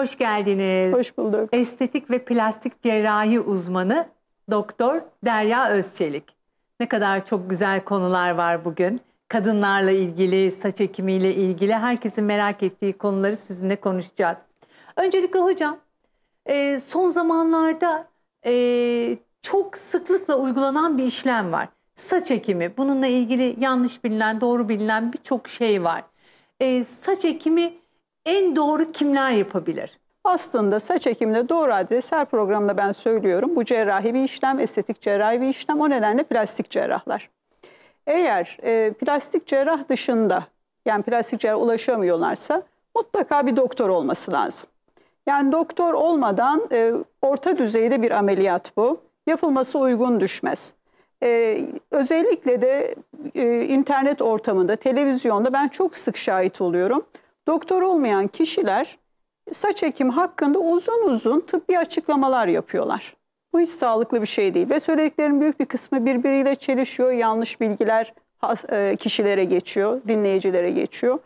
Hoş geldiniz. Hoş bulduk. Estetik ve plastik cerrahi uzmanı Doktor Derya Özçelik. Ne kadar çok güzel konular var bugün. Kadınlarla ilgili, saç ekimiyle ilgili herkesin merak ettiği konuları sizinle konuşacağız. Öncelikle hocam, e, son zamanlarda e, çok sıklıkla uygulanan bir işlem var. Saç ekimi, bununla ilgili yanlış bilinen, doğru bilinen birçok şey var. E, saç ekimi en doğru kimler yapabilir? Aslında saç ekiminde doğru adres her programda ben söylüyorum. Bu cerrahi bir işlem, estetik cerrahi bir işlem. O nedenle plastik cerrahlar. Eğer e, plastik cerrah dışında yani plastik cerrah ulaşamıyorlarsa mutlaka bir doktor olması lazım. Yani doktor olmadan e, orta düzeyde bir ameliyat bu. Yapılması uygun düşmez. Ee, özellikle de e, internet ortamında, televizyonda ben çok sık şahit oluyorum doktor olmayan kişiler saç ekim hakkında uzun uzun tıbbi açıklamalar yapıyorlar. Bu hiç sağlıklı bir şey değil ve söylediklerin büyük bir kısmı birbiriyle çelişiyor. Yanlış bilgiler e, kişilere geçiyor, dinleyicilere geçiyor.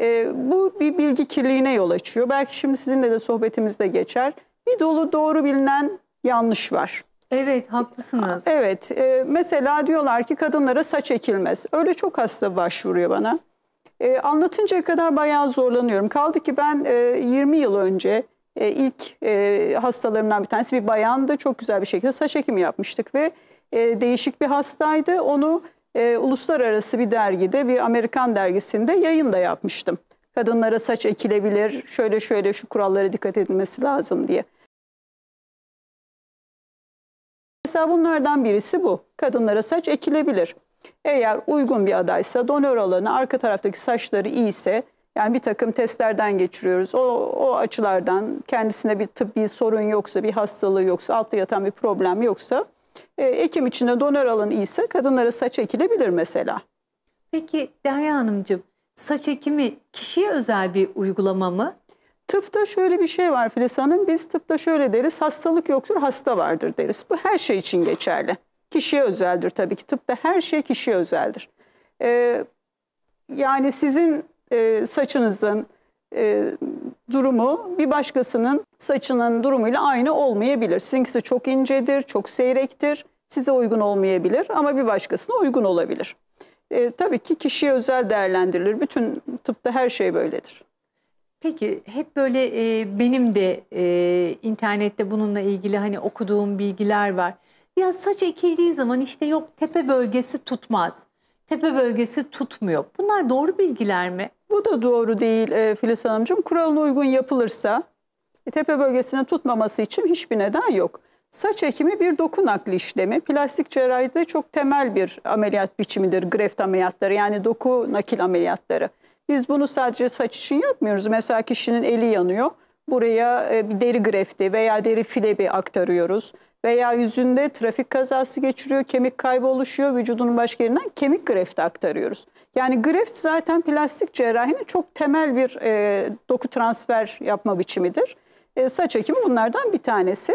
E, bu bir bilgi kirliliğine yol açıyor. Belki şimdi sizinle de sohbetimizde geçer. Bir dolu doğru bilinen yanlış var. Evet haklısınız. Evet e, mesela diyorlar ki kadınlara saç ekilmez. Öyle çok hasta başvuruyor bana. E, anlatıncaya kadar bayağı zorlanıyorum. Kaldı ki ben e, 20 yıl önce e, ilk e, hastalarımdan bir tanesi bir bayandı. Çok güzel bir şekilde saç ekimi yapmıştık ve e, değişik bir hastaydı. Onu e, uluslararası bir dergide, bir Amerikan dergisinde yayın da yapmıştım. Kadınlara saç ekilebilir, şöyle şöyle şu kurallara dikkat edilmesi lazım diye. Mesela bunlardan birisi bu. Kadınlara saç ekilebilir. Eğer uygun bir adaysa donör alanı arka taraftaki saçları iyiyse yani bir takım testlerden geçiriyoruz. O, o açılardan kendisine bir tıbbi sorun yoksa, bir hastalığı yoksa, altta yatan bir problem yoksa e, ekim içinde donör alanı iyiyse kadınlara saç ekilebilir mesela. Peki Derya Hanımcığım saç ekimi kişiye özel bir uygulama mı? Tıpta şöyle bir şey var Filiz Hanım. Biz tıpta şöyle deriz. Hastalık yoktur, hasta vardır deriz. Bu her şey için geçerli. Kişiye özeldir tabii ki. Tıpta her şey kişiye özeldir. Ee, yani sizin e, saçınızın e, durumu bir başkasının saçının durumuyla aynı olmayabilir. Sizinkisi çok incedir, çok seyrektir. Size uygun olmayabilir ama bir başkasına uygun olabilir. E, tabii ki kişiye özel değerlendirilir. Bütün tıpta her şey böyledir. Peki hep böyle e, benim de e, internette bununla ilgili hani okuduğum bilgiler var. Ya saç ekildiği zaman işte yok tepe bölgesi tutmaz. Tepe bölgesi tutmuyor. Bunlar doğru bilgiler mi? Bu da doğru değil e, Filiz Hanımcığım. Kuralına uygun yapılırsa e, tepe bölgesine tutmaması için hiçbir neden yok. Saç ekimi bir doku nakli işlemi. Plastik cerrahide çok temel bir ameliyat biçimidir greft ameliyatları yani doku nakil ameliyatları. Biz bunu sadece saç için yapmıyoruz. Mesela kişinin eli yanıyor. Buraya e, bir deri grefti veya deri filebi aktarıyoruz veya yüzünde trafik kazası geçiriyor, kemik kaybı oluşuyor, vücudunun başka yerinden kemik grefti aktarıyoruz. Yani greft zaten plastik cerrahinin çok temel bir e, doku transfer yapma biçimidir. E, saç ekimi bunlardan bir tanesi.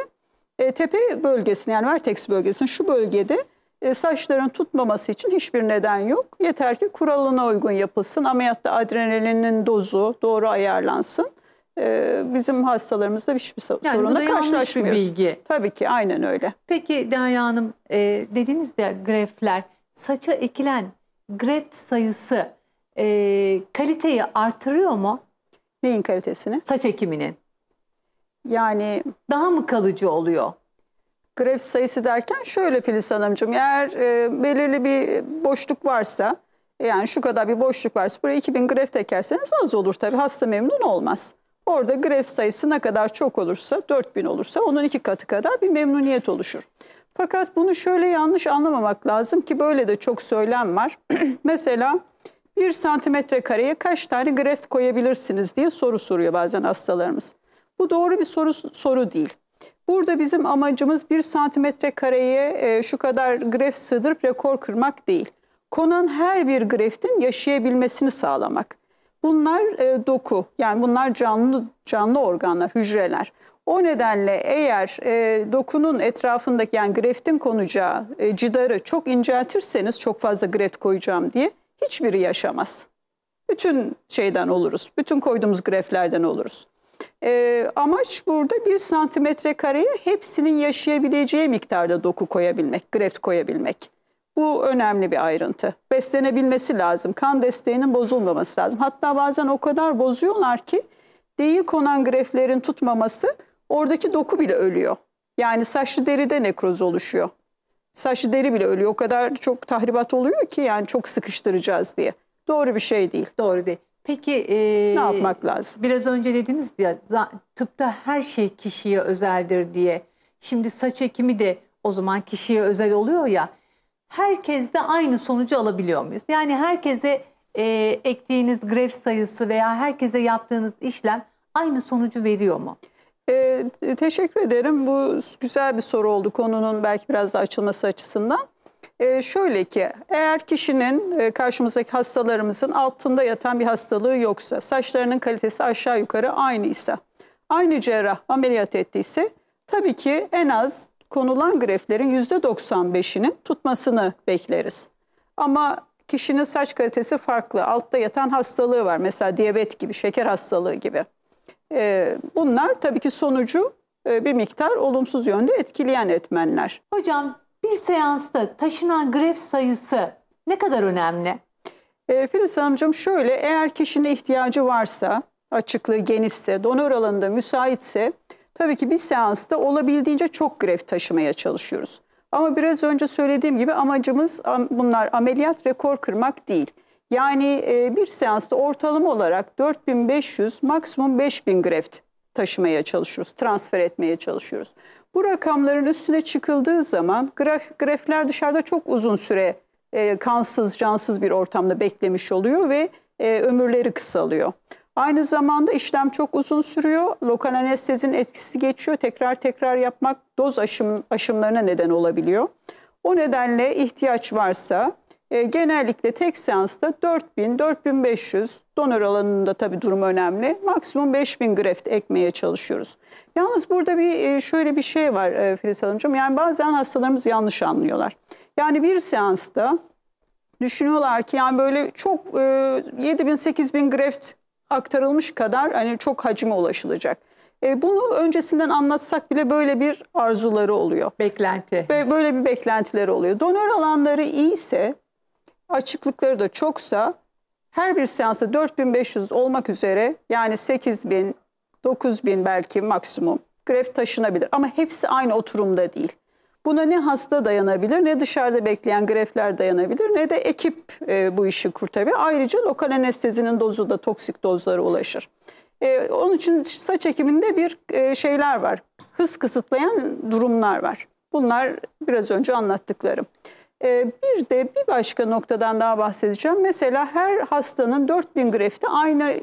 E, tepe bölgesini yani vertex bölgesinin şu bölgede e, saçların tutmaması için hiçbir neden yok. Yeter ki kuralına uygun yapılsın. Ameliyatta adrenalinin dozu doğru ayarlansın. Ee, bizim hastalarımızda hiçbir şey- sorunla yani sorunla karşılaşmıyoruz. Bir bilgi. Tabii ki aynen öyle. Peki Derya Hanım e, dediniz ya grefler saça ekilen greft sayısı e, kaliteyi artırıyor mu? Neyin kalitesini? Saç ekiminin. Yani daha mı kalıcı oluyor? Greft sayısı derken şöyle Filiz Hanımcığım eğer e, belirli bir boşluk varsa yani şu kadar bir boşluk varsa buraya 2000 greft ekerseniz az olur tabii hasta memnun olmaz. Orada gref sayısı ne kadar çok olursa 4000 olursa onun iki katı kadar bir memnuniyet oluşur. Fakat bunu şöyle yanlış anlamamak lazım ki böyle de çok söylem var. Mesela 1 santimetre kareye kaç tane greft koyabilirsiniz diye soru soruyor bazen hastalarımız. Bu doğru bir soru, soru değil. Burada bizim amacımız 1 santimetre kareye e, şu kadar greft sığdırıp rekor kırmak değil. Konan her bir greftin yaşayabilmesini sağlamak. Bunlar e, doku yani bunlar canlı canlı organlar, hücreler. O nedenle eğer e, dokunun etrafındaki yani greftin konacağı e, cidarı çok inceltirseniz çok fazla greft koyacağım diye hiçbiri yaşamaz. Bütün şeyden oluruz, bütün koyduğumuz greflerden oluruz. E, amaç burada bir santimetre kareye hepsinin yaşayabileceği miktarda doku koyabilmek, greft koyabilmek. Bu önemli bir ayrıntı. Beslenebilmesi lazım. Kan desteğinin bozulmaması lazım. Hatta bazen o kadar bozuyorlar ki değil konan greflerin tutmaması oradaki doku bile ölüyor. Yani saçlı deride nekroz oluşuyor. Saçlı deri bile ölüyor. O kadar çok tahribat oluyor ki yani çok sıkıştıracağız diye. Doğru bir şey değil. Doğru değil. Peki e, ne yapmak lazım? Biraz önce dediniz ya tıpta her şey kişiye özeldir diye. Şimdi saç ekimi de o zaman kişiye özel oluyor ya herkes de aynı sonucu alabiliyor muyuz? Yani herkese e, ektiğiniz grev sayısı veya herkese yaptığınız işlem aynı sonucu veriyor mu? E, e, teşekkür ederim. Bu güzel bir soru oldu konunun belki biraz da açılması açısından. E, şöyle ki eğer kişinin e, karşımızdaki hastalarımızın altında yatan bir hastalığı yoksa, saçlarının kalitesi aşağı yukarı aynı ise, aynı cerrah ameliyat ettiyse tabii ki en az konulan greflerin %95'inin tutmasını bekleriz. Ama kişinin saç kalitesi farklı. Altta yatan hastalığı var. Mesela diyabet gibi, şeker hastalığı gibi. Ee, bunlar tabii ki sonucu e, bir miktar olumsuz yönde etkileyen etmenler. Hocam bir seansta taşınan gref sayısı ne kadar önemli? E, Filiz Hanımcığım şöyle eğer kişinin ihtiyacı varsa, açıklığı genişse, donör alanında müsaitse Tabii ki bir seansta olabildiğince çok grev taşımaya çalışıyoruz. Ama biraz önce söylediğim gibi amacımız bunlar ameliyat rekor kırmak değil. Yani e, bir seansta ortalama olarak 4500 maksimum 5000 greft taşımaya çalışıyoruz, transfer etmeye çalışıyoruz. Bu rakamların üstüne çıkıldığı zaman graf, grefler dışarıda çok uzun süre e, kansız, cansız bir ortamda beklemiş oluyor ve e, ömürleri kısalıyor. Aynı zamanda işlem çok uzun sürüyor. Lokal anestezinin etkisi geçiyor. Tekrar tekrar yapmak doz aşım, aşımlarına neden olabiliyor. O nedenle ihtiyaç varsa e, genellikle tek seansta 4000-4500 donör alanında tabii durum önemli. Maksimum 5000 greft ekmeye çalışıyoruz. Yalnız burada bir e, şöyle bir şey var e, Filiz Hanımcığım. Yani bazen hastalarımız yanlış anlıyorlar. Yani bir seansta düşünüyorlar ki yani böyle çok e, 7000-8000 greft aktarılmış kadar hani çok hacme ulaşılacak. E, bunu öncesinden anlatsak bile böyle bir arzuları oluyor. Beklenti. Ve böyle bir beklentileri oluyor. Donör alanları iyiyse, açıklıkları da çoksa her bir seansa 4500 olmak üzere yani 8000, 9000 belki maksimum greft taşınabilir. Ama hepsi aynı oturumda değil. Buna ne hasta dayanabilir, ne dışarıda bekleyen grefler dayanabilir, ne de ekip e, bu işi kurtarabilir. Ayrıca lokal anestezinin dozu da toksik dozlara ulaşır. E, onun için saç ekiminde bir e, şeyler var, hız kısıtlayan durumlar var. Bunlar biraz önce anlattıklarım. E, bir de bir başka noktadan daha bahsedeceğim. Mesela her hastanın 4000 grafti aynı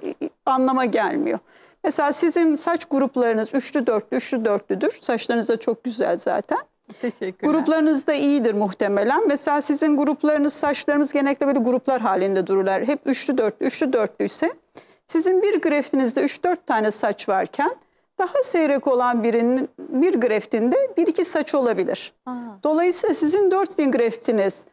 anlama gelmiyor. Mesela sizin saç gruplarınız üçlü dörtlü, üçlü dörtlüdür. Saçlarınız da çok güzel zaten. Gruplarınız da iyidir muhtemelen. Mesela sizin gruplarınız, saçlarınız genellikle böyle gruplar halinde dururlar. Hep üçlü dörtlü, üçlü dörtlü ise sizin bir greftinizde 3-4 tane saç varken daha seyrek olan birinin bir greftinde 1-2 saç olabilir. Aa. Dolayısıyla sizin 4000 greftiniz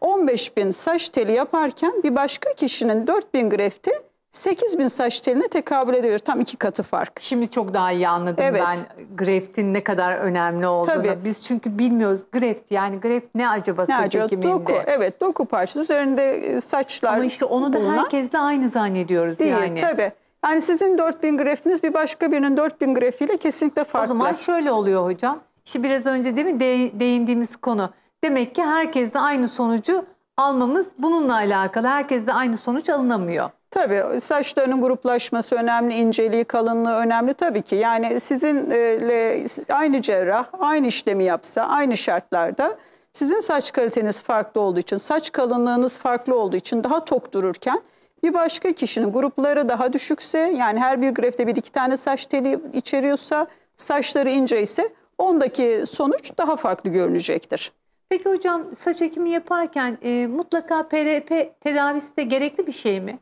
15 bin saç teli yaparken bir başka kişinin 4000 grefti 8 bin saç teline tekabül ediyor. Tam iki katı fark. Şimdi çok daha iyi anladım evet. ben greftin ne kadar önemli olduğunu. Tabii. Biz çünkü bilmiyoruz greft yani greft ne acaba ne acaba? Doku, evet doku parçası üzerinde e, saçlar Ama işte onu da bulunan... herkesle aynı zannediyoruz Değil, yani. Tabii. Yani sizin 4000 greftiniz bir başka birinin 4000 greftiyle kesinlikle farklı. O zaman şöyle oluyor hocam. Şimdi biraz önce değil mi de değindiğimiz konu. Demek ki herkesle aynı sonucu almamız bununla alakalı. Herkes aynı sonuç alınamıyor. Tabii saçlarının gruplaşması önemli, inceliği, kalınlığı önemli tabii ki. Yani sizinle aynı cerrah aynı işlemi yapsa aynı şartlarda sizin saç kaliteniz farklı olduğu için, saç kalınlığınız farklı olduğu için daha tok dururken bir başka kişinin grupları daha düşükse yani her bir grefte bir iki tane saç teli içeriyorsa saçları ince ise ondaki sonuç daha farklı görünecektir. Peki hocam saç ekimi yaparken e, mutlaka PRP tedavisi de gerekli bir şey mi?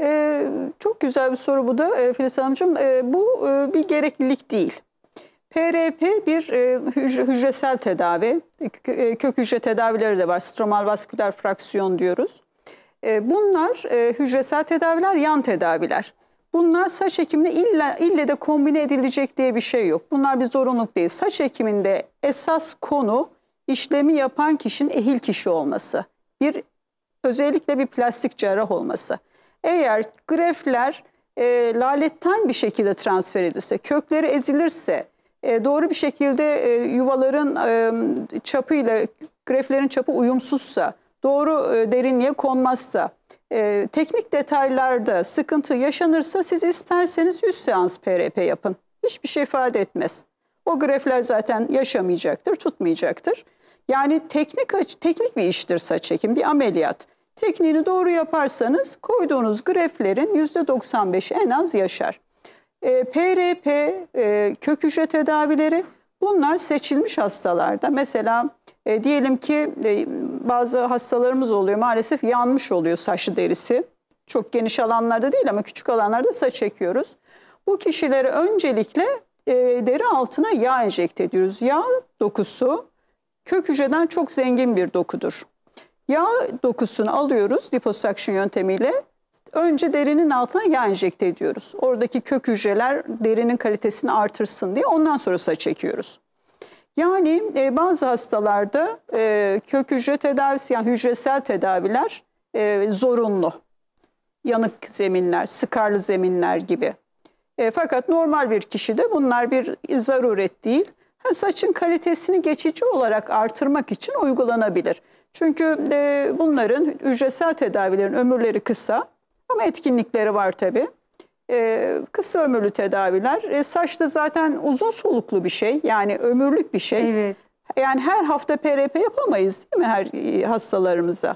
Ee, çok güzel bir soru bu da e, Filiz Hanımcığım. E, bu e, bir gereklilik değil. PRP bir e, hücre, hücresel tedavi. E, kök hücre tedavileri de var. Stromal vasküler fraksiyon diyoruz. E, bunlar e, hücresel tedaviler, yan tedaviler. Bunlar saç ekimine illa, ille de kombine edilecek diye bir şey yok. Bunlar bir zorunluluk değil. Saç ekiminde esas konu işlemi yapan kişinin ehil kişi olması. Bir özellikle bir plastik cerrah olması. Eğer grefler e, laletten bir şekilde transfer edilirse, kökleri ezilirse, e, doğru bir şekilde e, yuvaların e, çapıyla greflerin çapı uyumsuzsa, doğru e, derinliğe konmazsa, e, teknik detaylarda sıkıntı yaşanırsa siz isterseniz 100 seans PRP yapın. Hiçbir şey ifade etmez. O grefler zaten yaşamayacaktır, tutmayacaktır. Yani teknik teknik bir iştir saç çekim bir ameliyat. Tekniğini doğru yaparsanız koyduğunuz greflerin yüzde %95'i en az yaşar. E, PRP, e, kök hücre tedavileri bunlar seçilmiş hastalarda. Mesela e, diyelim ki e, bazı hastalarımız oluyor maalesef yanmış oluyor saçlı derisi. Çok geniş alanlarda değil ama küçük alanlarda saç çekiyoruz. Bu kişileri öncelikle e, deri altına yağ enjekte ediyoruz. Yağ dokusu Kök hücreden çok zengin bir dokudur. Yağ dokusunu alıyoruz liposuction yöntemiyle. Önce derinin altına yağ enjekte ediyoruz. Oradaki kök hücreler derinin kalitesini artırsın diye ondan sonra saç çekiyoruz. Yani e, bazı hastalarda e, kök hücre tedavisi yani hücresel tedaviler e, zorunlu. Yanık zeminler, sıkarlı zeminler gibi. E, fakat normal bir kişide bunlar bir zaruret değil saçın kalitesini geçici olarak artırmak için uygulanabilir. Çünkü e, bunların ücretsel tedavilerin ömürleri kısa ama etkinlikleri var tabii. E, kısa ömürlü tedaviler. E, saç da zaten uzun soluklu bir şey yani ömürlük bir şey. Evet. Yani her hafta PRP yapamayız değil mi her e, hastalarımıza?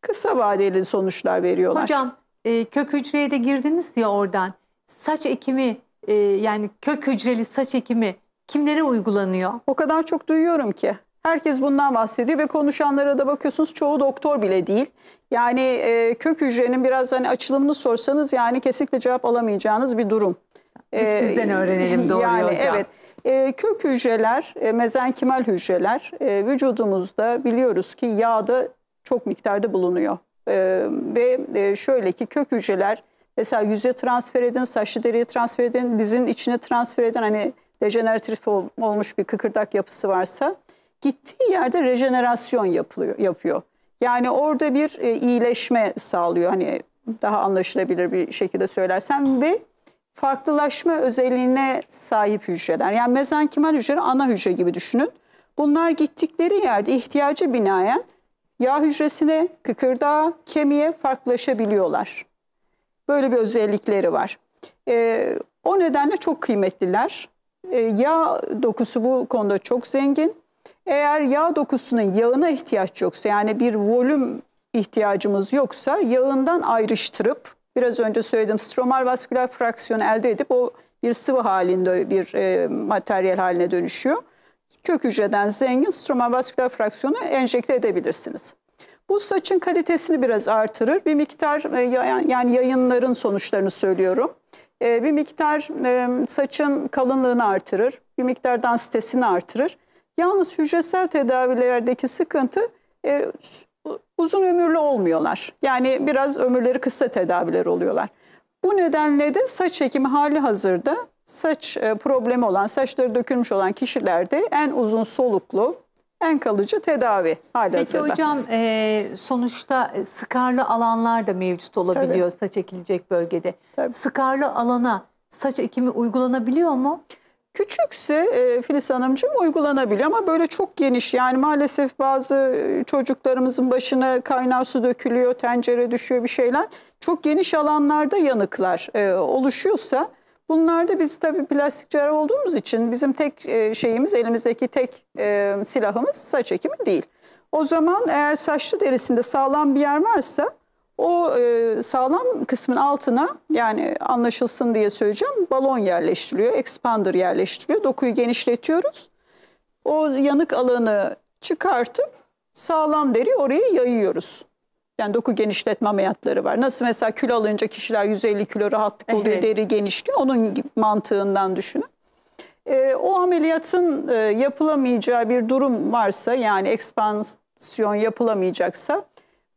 Kısa vadeli sonuçlar veriyorlar. Hocam e, kök hücreye de girdiniz ya oradan. Saç ekimi e, yani kök hücreli saç ekimi kimlere uygulanıyor? O kadar çok duyuyorum ki. Herkes bundan bahsediyor ve konuşanlara da bakıyorsunuz çoğu doktor bile değil. Yani e, kök hücrenin biraz hani açılımını sorsanız yani kesinlikle cevap alamayacağınız bir durum. Biz e, sizden öğrenelim doğru yani, hocam. Evet. E, kök hücreler, e, mezenkimal hücreler e, vücudumuzda biliyoruz ki yağda çok miktarda bulunuyor. E, ve e, şöyle ki kök hücreler mesela yüze transfer edin, saçlı deriye transfer edin, dizin içine transfer edin hani dejeneratif olmuş bir kıkırdak yapısı varsa gittiği yerde rejenerasyon yapılıyor, yapıyor. Yani orada bir e, iyileşme sağlıyor. Hani daha anlaşılabilir bir şekilde söylersem ve farklılaşma özelliğine sahip hücreler. Yani mezenkimal hücre ana hücre gibi düşünün. Bunlar gittikleri yerde ihtiyacı binaen yağ hücresine, kıkırdağa, kemiğe farklılaşabiliyorlar. Böyle bir özellikleri var. E, o nedenle çok kıymetliler. E, yağ dokusu bu konuda çok zengin. Eğer yağ dokusunun yağına ihtiyaç yoksa yani bir volüm ihtiyacımız yoksa yağından ayrıştırıp biraz önce söyledim stromal vasküler fraksiyonu elde edip o bir sıvı halinde bir e, materyal haline dönüşüyor. Kök hücreden zengin stromal vasküler fraksiyonu enjekte edebilirsiniz. Bu saçın kalitesini biraz artırır. Bir miktar e, yani yayınların sonuçlarını söylüyorum. E, bir miktar e, saçın kalınlığını artırır, bir miktar densitesini artırır. Yalnız hücresel tedavilerdeki sıkıntı e, uzun ömürlü olmuyorlar. Yani biraz ömürleri kısa tedaviler oluyorlar. Bu nedenle de saç ekimi hali hazırda saç problemi olan, saçları dökülmüş olan kişilerde en uzun soluklu en kalıcı tedavi hala Peki hazırda. hocam e, sonuçta e, sıkarlı alanlar da mevcut olabiliyor Tabii. saç ekilecek bölgede. Tabii. Sıkarlı alana saç ekimi uygulanabiliyor mu? Küçükse e, Filiz Hanımcığım uygulanabiliyor ama böyle çok geniş yani maalesef bazı e, çocuklarımızın başına kaynar su dökülüyor, tencere düşüyor bir şeyler. Çok geniş alanlarda yanıklar e, oluşuyorsa Bunlarda biz tabii plastik cerrah olduğumuz için bizim tek e, şeyimiz elimizdeki tek e, silahımız saç ekimi değil. O zaman eğer saçlı derisinde sağlam bir yer varsa o e, sağlam kısmın altına yani anlaşılsın diye söyleyeceğim balon yerleştiriliyor, expander yerleştiriliyor. Dokuyu genişletiyoruz. O yanık alanı çıkartıp sağlam deri oraya yayıyoruz. Yani doku genişletme ameliyatları var. Nasıl mesela kilo alınca kişiler 150 kilo rahatlık oluyor, evet. deri genişliyor. Onun mantığından düşünün. E, o ameliyatın e, yapılamayacağı bir durum varsa yani ekspansiyon yapılamayacaksa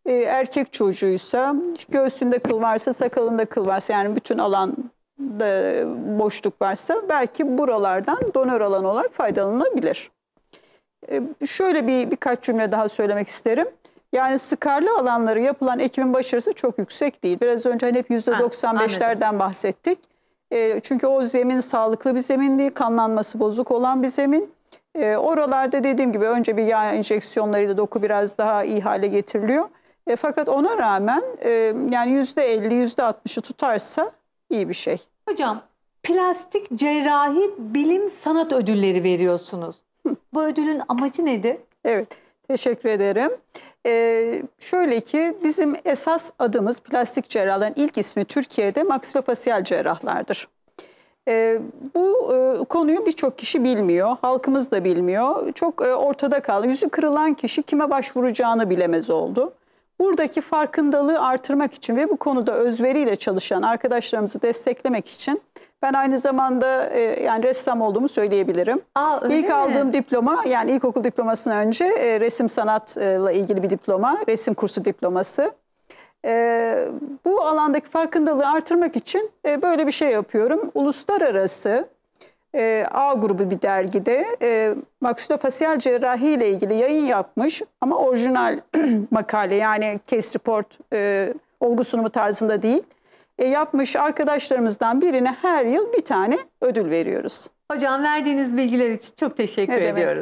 e, erkek çocuğuysa göğsünde kıl varsa sakalında kıl varsa yani bütün alan da e, boşluk varsa belki buralardan donör alanı olarak faydalanılabilir. E, şöyle bir birkaç cümle daha söylemek isterim. Yani sıkarlı alanları yapılan ekimin başarısı çok yüksek değil. Biraz önce hani hep %95'lerden bahsettik. E, çünkü o zemin sağlıklı bir zemin değil, kanlanması bozuk olan bir zemin. E, oralarda dediğim gibi önce bir yağ enjeksiyonlarıyla doku biraz daha iyi hale getiriliyor. E, fakat ona rağmen e, yani %50, %60'ı tutarsa iyi bir şey. Hocam plastik cerrahi bilim sanat ödülleri veriyorsunuz. Hı. Bu ödülün amacı nedir? Evet. Teşekkür ederim. Ee, şöyle ki bizim esas adımız plastik cerrahların ilk ismi Türkiye'de maksilofasiyel cerrahlardır. E, bu e, konuyu birçok kişi bilmiyor, halkımız da bilmiyor. Çok e, ortada kaldı. Yüzü kırılan kişi kime başvuracağını bilemez oldu. Buradaki farkındalığı artırmak için ve bu konuda özveriyle çalışan arkadaşlarımızı desteklemek için ben aynı zamanda e, yani ressam olduğumu söyleyebilirim. Aa, ilk mi? aldığım diploma yani ilkokul diplomasından önce e, resim sanatla ilgili bir diploma, resim kursu diploması. E, bu alandaki farkındalığı artırmak için e, böyle bir şey yapıyorum. Uluslararası e, A grubu bir dergide e, maksulofasyal cerrahi ile ilgili yayın yapmış ama orijinal makale yani case report e, olgu sunumu tarzında değil. E, yapmış arkadaşlarımızdan birine her yıl bir tane ödül veriyoruz. Hocam verdiğiniz bilgiler için çok teşekkür ediyoruz.